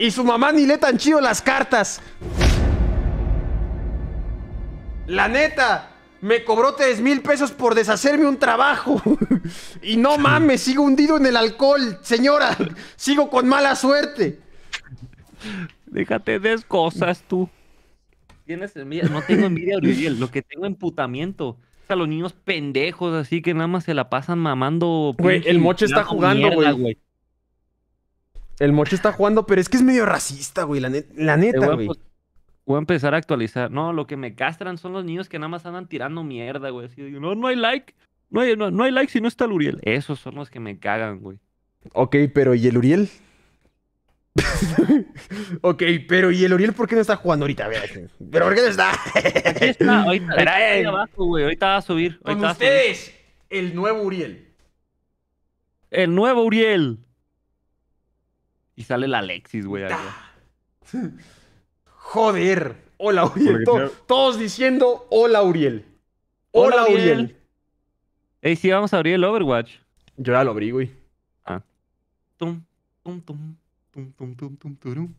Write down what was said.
Y su mamá ni le tan chido las cartas. La neta, me cobró tres mil pesos por deshacerme un trabajo. y no mames, sigo hundido en el alcohol, señora. Sigo con mala suerte. Déjate de cosas tú. No tengo envidia, Uriel. Lo que tengo emputamiento. A los niños pendejos, así que nada más se la pasan mamando. Güey, el moche está jugando, güey. El Mochi está jugando, pero es que es medio racista, güey. La, eh, neta, güey. voy a empezar a actualizar. No, lo que me castran son los niños que nada más andan tirando mierda, güey. no, no hay like. No hay, no, hay like si no está el Uriel. Esos son los que me cagan, güey. Ok, pero ¿y el Uriel? ok, pero ¿y el Uriel por qué no está jugando ahorita? ¿Pero por qué no está? ahorita, eh. abajo, güey. ahorita va a subir. ustedes, el nuevo Uriel. El nuevo Uriel. Y sale la Alexis, güey. Joder. Hola, Uriel. todos diciendo hola, Uriel. Hola, hola Uriel. Ey, sí, vamos a abrir el Overwatch. Yo ya lo abrí, güey. Ah. Tum, tum, tum, tum, tum, tum, tum, tum,